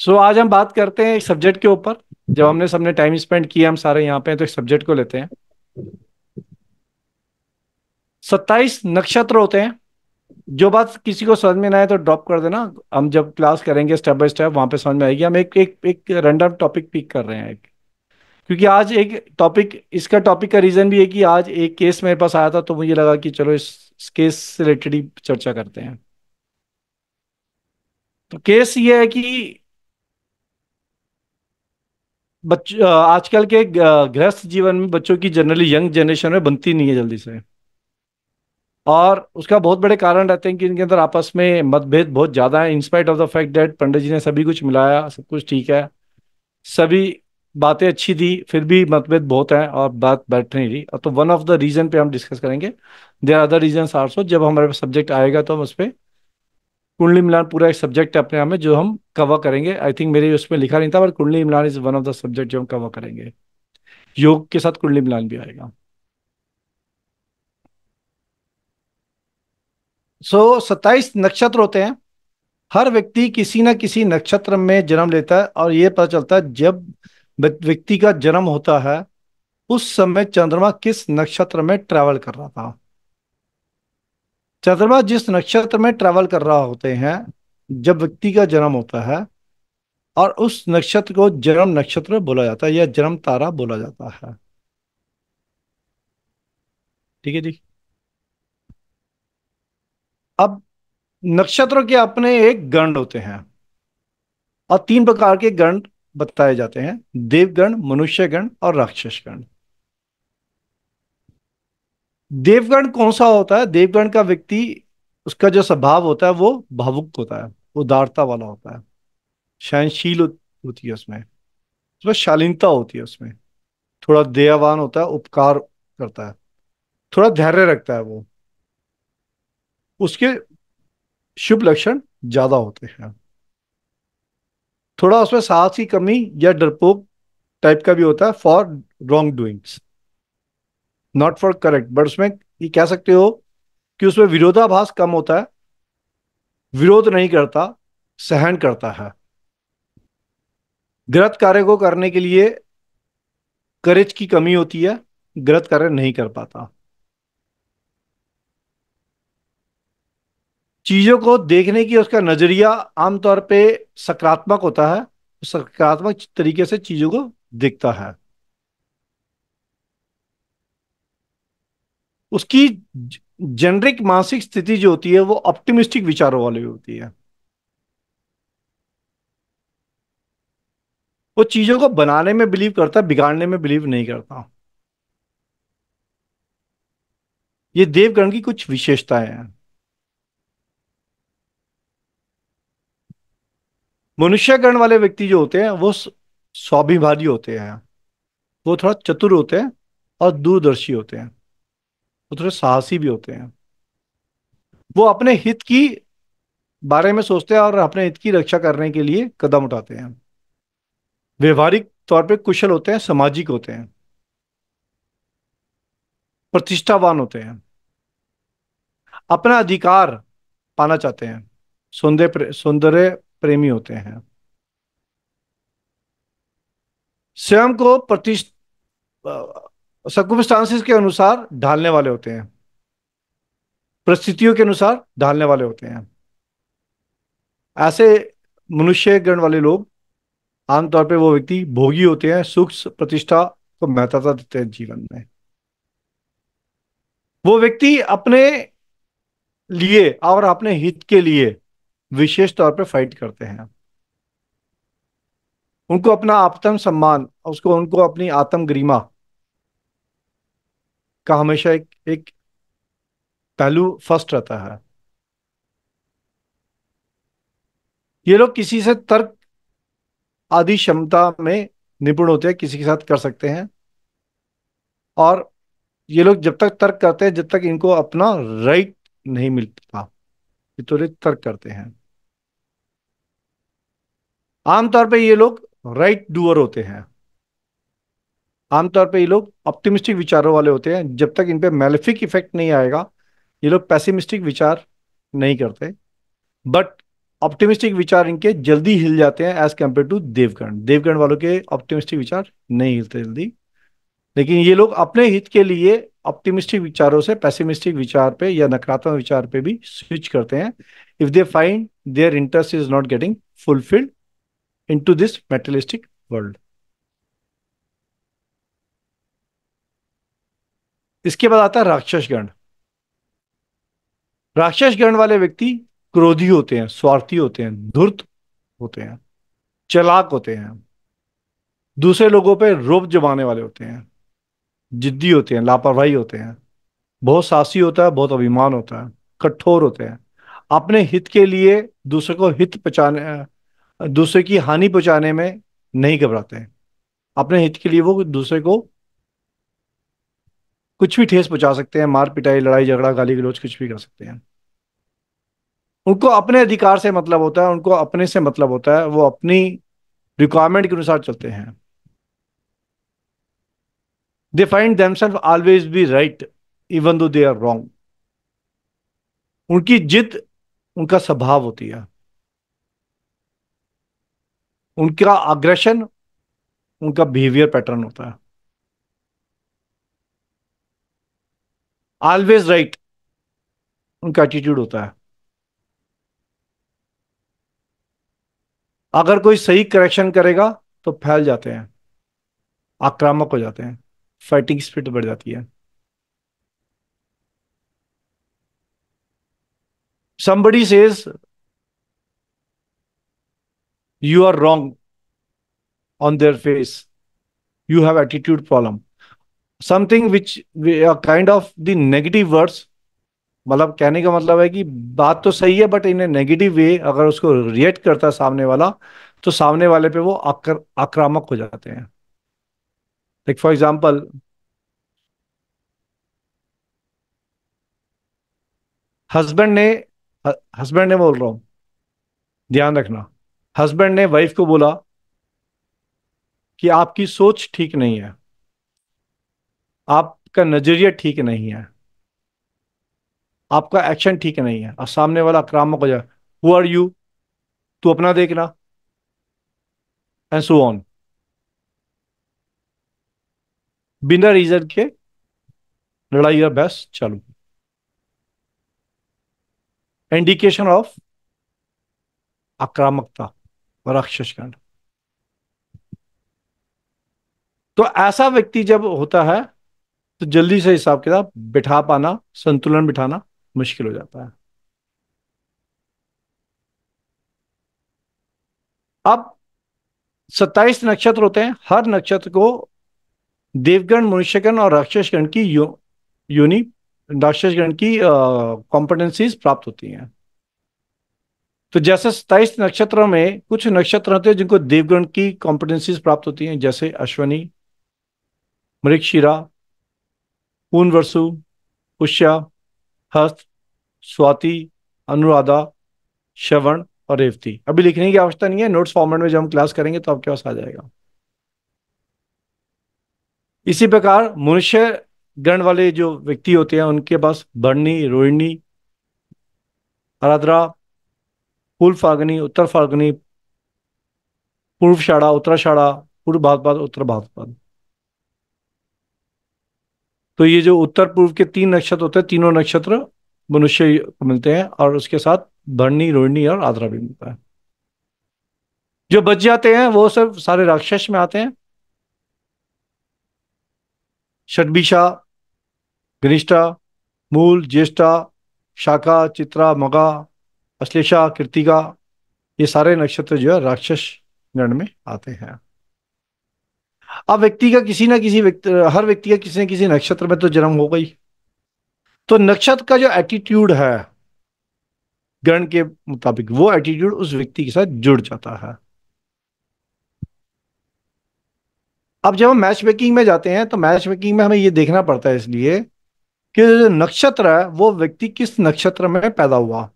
सो आज हम बात करते हैं एक सब्जेक्ट के ऊपर जब हमने सबने टाइम स्पेंड किया हम सारे यहाँ पे तो एक सब्जेक्ट को लेते हैं सत्ताईस नक्षत्र होते हैं जो बात किसी को समझ में ना आए तो ड्रॉप कर देना हम जब क्लास करेंगे स्टेप बाय स्टेप वहां पे समझ में आएगी हम एक एक एक रैंडम टॉपिक पिक कर रहे हैं एक क्योंकि आज एक टॉपिक इसका टॉपिक का रीजन भी है कि आज एक केस मेरे पास आया था तो मुझे लगा कि चलो इस, इस केस से रिलेटेड ही चर्चा करते हैं तो केस ये है कि बच्चों आजकल के गृहस्थ जीवन में बच्चों की जनरली यंग जनरेशन में बनती नहीं है जल्दी से और उसका बहुत बड़े कारण रहते हैं कि इनके अंदर आपस में मतभेद बहुत ज़्यादा है in spite of the fact that Pandit ji ने सभी कुछ मिलाया सब कुछ ठीक है सभी बातें अच्छी थी फिर भी मतभेद बहुत हैं और बात बैठ नहीं रही तो वन ऑफ द रीज़न पे हम डिस्कस करेंगे there other reason are so जब हमारे सब्जेक्ट आएगा तो हम उस पर कुंडली मिलान पूरा एक सब्जेक्ट है अपने आप में जो हम कवर करेंगे आई थिंक मेरे उसमें लिखा नहीं था पर कुंडली मिलान is one of the subject जो हम कवर करेंगे योग के साथ कुंडली मिलान भी आएगा सो so, सत्ताईस नक्षत्र होते हैं हर व्यक्ति किसी ना किसी नक्षत्र में जन्म लेता है और ये पता चलता है जब व्यक्ति का जन्म होता है उस समय चंद्रमा किस नक्षत्र में ट्रैवल कर रहा था चंद्रमा जिस नक्षत्र में ट्रेवल कर रहा होते हैं जब व्यक्ति का जन्म होता है और उस नक्षत्र को जन्म नक्षत्र बोला जाता है या जन्म तारा बोला जाता है ठीक है जी अब नक्षत्रों के अपने एक गण होते हैं और तीन प्रकार के गण बताए जाते हैं देवगण मनुष्य गण और राक्षस गण देवगण कौन सा होता है देवगण का व्यक्ति उसका जो स्वभाव होता है वो भावुक होता है उदारता वाला होता है सहनशील होती है उसमें उसमें शालीनता होती है उसमें थोड़ा दयावान होता है उपकार करता है थोड़ा धैर्य रखता है वो उसके शुभ लक्षण ज्यादा होते हैं थोड़ा उसमें साहस की कमी या डरपोक टाइप का भी होता है for wrong doings not for correct but उसमें ये कह सकते हो कि उसमें विरोधाभास कम होता है विरोध नहीं करता सहन करता है गलत कार्य को करने के लिए करेज की कमी होती है गलत कार्य नहीं कर पाता चीजों को देखने की उसका नजरिया आमतौर पे सकारात्मक होता है सकारात्मक तरीके से चीजों को देखता है उसकी जेनरिक मानसिक स्थिति जो होती है वो ऑप्टिमिस्टिक विचारों वाली होती है वो चीजों को बनाने में बिलीव करता है बिगाड़ने में बिलीव नहीं करता ये देवगण की कुछ विशेषताएं हैं मनुष्यगण वाले व्यक्ति जो होते हैं वो स्वाभिभा होते हैं वो थोड़ा चतुर होते हैं और दूरदर्शी होते हैं वो थोड़े साहसी भी होते हैं वो अपने हित की बारे में सोचते हैं और अपने हित की रक्षा करने के लिए कदम उठाते हैं व्यवहारिक तौर पे कुशल होते हैं सामाजिक होते हैं प्रतिष्ठावान होते हैं अपना अधिकार पाना चाहते हैं सौंदर्य प्रे, प्रेमी होते हैं स्वयं को प्रतिष्ठ सर्कुमस्टांसिस के अनुसार ढालने वाले होते हैं परिस्थितियों के अनुसार ढालने वाले होते हैं ऐसे मनुष्य गण वाले लोग आमतौर पर वो व्यक्ति भोगी होते हैं सुख प्रतिष्ठा को महत्वता देते हैं जीवन में वो व्यक्ति अपने लिए और अपने हित के लिए विशेष तौर पर फाइट करते हैं उनको अपना आत्म सम्मान उसको उनको अपनी आत्म गरिमा का हमेशा एक एक पहलू फर्स्ट रहता है ये लोग किसी से तर्क आदि क्षमता में निपुण होते हैं किसी के साथ कर सकते हैं और ये लोग जब तक तर्क करते हैं जब तक इनको अपना राइट नहीं मिलता ये तो तर्क करते हैं आमतौर पे ये लोग राइट डूअर होते हैं आमतौर पे ये लोग ऑप्टिमिस्टिक विचारों वाले होते हैं जब तक इन पे मेलिफिक इफेक्ट नहीं आएगा ये लोग पैसिमिस्टिक विचार नहीं करते बट ऑप्टिमिस्टिक विचार इनके जल्दी हिल जाते हैं एज कम्पेयर टू देवगण देवगण वालों के ऑप्टिमिस्टिक विचार नहीं हिलते जल्दी लेकिन ये लोग अपने हित के लिए ऑप्टिमिस्टिक विचारों से पैसिमिस्टिक विचार पे या नकारात्मक विचार पे भी स्विच करते हैं if they find their interest is not getting fulfilled into this materialistic world इसके बाद आता है राक्षसगण राक्षसगण वाले व्यक्ति क्रोधी होते हैं स्वार्थी होते हैं धूर्त होते हैं चलाक होते हैं दूसरे लोगों पर रोब जमाने वाले होते हैं जिद्दी होते हैं लापरवाही होते हैं बहुत साहसी होता है बहुत अभिमान होता है कठोर होते हैं अपने हित के लिए दूसरे को हित पहुँचाने दूसरे की हानि पहुँचाने में नहीं घबराते हैं अपने हित के लिए वो दूसरे को कुछ भी ठेस पहुंचा सकते हैं मार पिटाई लड़ाई झगड़ा गाली गलोच कुछ भी कर सकते हैं उनको अपने अधिकार से मतलब होता है उनको अपने से मतलब होता है वो अपनी रिक्वायरमेंट के अनुसार चलते हैं they find themselves always be right even though they are wrong उनकी जिद उनका स्वभाव होती है उनका अग्रेशन उनका बिहेवियर पैटर्न होता है ऑलवेज राइट उनका एटीट्यूड होता है अगर कोई सही करेक्शन करेगा तो फैल जाते हैं आक्रामक हो जाते हैं फाइटिंग स्पीड बढ़ जाती है somebody says you are wrong on their face you have attitude problem something which kind of the negative words मतलब कहने का मतलब है कि बात तो सही है but in A negative way अगर उसको रिएक्ट करता है सामने वाला तो सामने वाले पे वो आकर आक्रामक हो जाते हैं लाइक फॉर एग्जाम्पल हस्बैंड ने हस्बैंड ने बोल रहा हूं ध्यान रखना हस्बैंड ने वाइफ को बोला कि आपकी सोच ठीक नहीं है आपका नजरिया ठीक नहीं है आपका एक्शन ठीक नहीं है और सामने वाला आक्रामक हो जाए हु आर यू तू अपना देखना एंड सो ऑन बिना रीजन के लड़ाई या बहस चालू इंडिकेशन ऑफ आक्रामकता और राक्षस कांड तो ऐसा व्यक्ति जब होता है तो जल्दी से हिसाब किताब बिठा पाना संतुलन बिठाना मुश्किल हो जाता है अब सत्ताईस नक्षत्र होते हैं हर नक्षत्र को देवगण मनुष्यगण और राक्षसगण की यू, यूनि राक्षसगण की कॉम्पिटेंसीज प्राप्त होती हैं तो जैसे सत्ताईस नक्षत्रों में कुछ नक्षत्र होते हैं जिनको देवगण की कॉम्पिटेंसीज प्राप्त होती हैं जैसे अश्वनी मृक्षशिरा पूर्णवर्सु उषा हस्त स्वाति अनुराधा श्रवण और रेवती अभी लिखने की आवश्यकता नहीं है नोट्स फॉर्मेट में जब हम क्लास करेंगे तो आपके पास आ जाएगा इसी प्रकार मनुष्य गण वाले जो व्यक्ति होते हैं उनके पास भरणी रोहिणी आराधरा पूर्व फागनी उत्तर फागनी पूर्व शाड़ा उत्तराशाड़ा पूर्व भादपाद उत्तर भादपाद तो ये जो उत्तर पूर्व के तीन नक्षत्र होते हैं तीनों नक्षत्र मनुष्य को मिलते हैं और उसके साथ भरणी रोहिणी और आद्रा भी मिलता है जो बच जाते हैं वो सब सारे राक्षस में आते हैं षडभिषा घनिष्ठा मूल ज्येष्ठा शाखा चित्रा मगा अश्लेषा कृतिका ये सारे नक्षत्र जो है राक्षस गण में आते हैं अब व्यक्ति का किसी ना किसी व्यक्ति हर व्यक्ति का किसी ना किसी नक्षत्र में तो जन्म हो गई तो नक्षत्र का जो एटीट्यूड है ग्रहण के मुताबिक वो एटीट्यूड उस व्यक्ति के साथ जुड़ जाता है अब जब हम मैच मेकिंग में जाते हैं तो मैच मेकिंग में हमें ये देखना पड़ता है इसलिए कि जो नक्षत्र है वो व्यक्ति किस नक्षत्र में पैदा हुआ